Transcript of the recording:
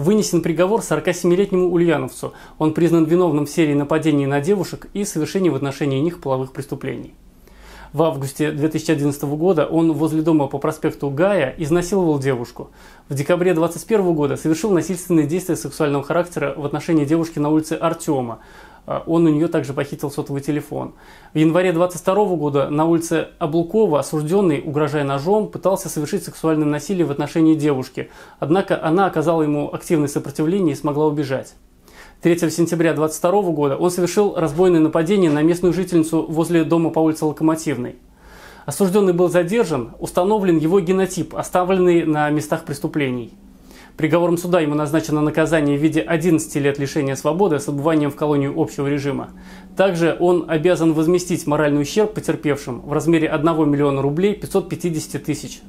вынесен приговор 47-летнему ульяновцу. Он признан виновным в серии нападений на девушек и совершении в отношении них половых преступлений. В августе 2011 года он возле дома по проспекту Гая изнасиловал девушку. В декабре 2021 года совершил насильственные действия сексуального характера в отношении девушки на улице Артема. А, он у нее также похитил сотовый телефон. В январе 22 года на улице Облукова осужденный, угрожая ножом, пытался совершить сексуальное насилие в отношении девушки, однако она оказала ему активное сопротивление и смогла убежать. 3 сентября 22 года он совершил разбойное нападение на местную жительницу возле дома по улице Локомотивной. Осужденный был задержан, установлен его генотип, оставленный на местах преступлений. Приговором суда ему назначено наказание в виде 11 лет лишения свободы с отбыванием в колонию общего режима. Также он обязан возместить моральный ущерб потерпевшим в размере 1 миллиона рублей 550 тысяч